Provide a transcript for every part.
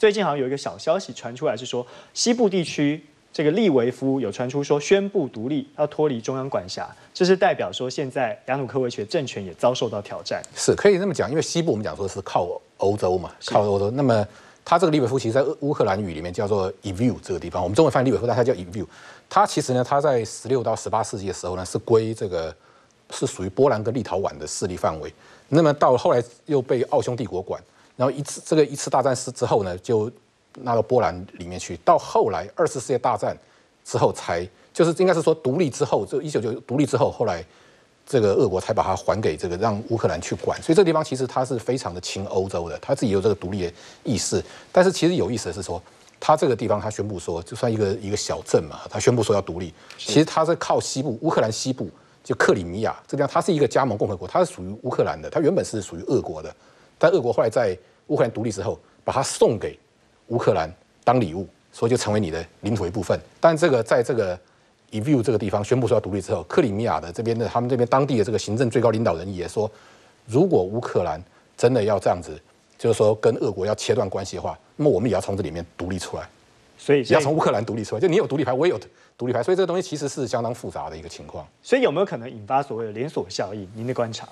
最近好像有一个小消息传出来，是说西部地区这个利维夫有传出说宣布独立，要脱离中央管辖。这是代表说现在亚努科维奇政权也遭受到挑战。是可以那么讲，因为西部我们讲说是靠欧洲嘛，靠欧洲。那么它这个利维夫其实，在乌克兰语里面叫做 i v l 这个地方，我们中文翻译利维夫，它叫 i v l 它其实呢，它在十六到十八世纪的时候呢，是归这个是属于波兰跟立陶宛的势力范围。那么到后来又被奥匈帝国管。然后一次这个一次大战之之后呢，就拿到波兰里面去。到后来，二次世界大战之后才就是应该是说独立之后，就一九九独立之后，后来这个俄国才把它还给这个让乌克兰去管。所以这个地方其实它是非常的亲欧洲的，它自己有这个独立的意识。但是其实有意思的是说，它这个地方它宣布说就算一个一个小镇嘛，它宣布说要独立，其实它是靠西部乌克兰西部，就克里米亚这个地方，它是一个加盟共和国，它是属于乌克兰的，它原本是属于俄国的。但俄国后来在乌克兰独立之后，把它送给乌克兰当礼物，所以就成为你的领土一部分。但这个在这个 e w 这个地方宣布说要独立之后，克里米亚的这边的他们这边当地的这个行政最高领导人也说，如果乌克兰真的要这样子，就是说跟俄国要切断关系的话，那么我们也要从这里面独立出来，所以要从乌克兰独立出来。就你有独立牌，我也有独立牌，所以这个东西其实是相当复杂的一个情况。所以有没有可能引发所谓的连锁效应？您的观察。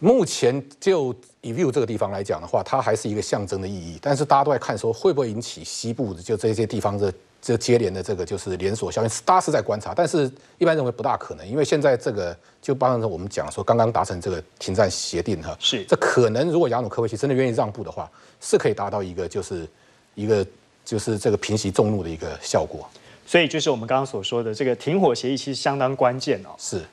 目前就以 e v i e w 这个地方来讲的话，它还是一个象征的意义。但是大家都在看说，会不会引起西部的就这些地方的这接连的这个就是连锁效应，大家是在观察。但是一般认为不大可能，因为现在这个就帮着我们讲说，刚刚达成这个停战协定哈，是这可能如果雅努科维奇真的愿意让步的话，是可以达到一个就是一个就是这个平息众怒的一个效果。所以就是我们刚刚所说的这个停火协议其实相当关键哦，是。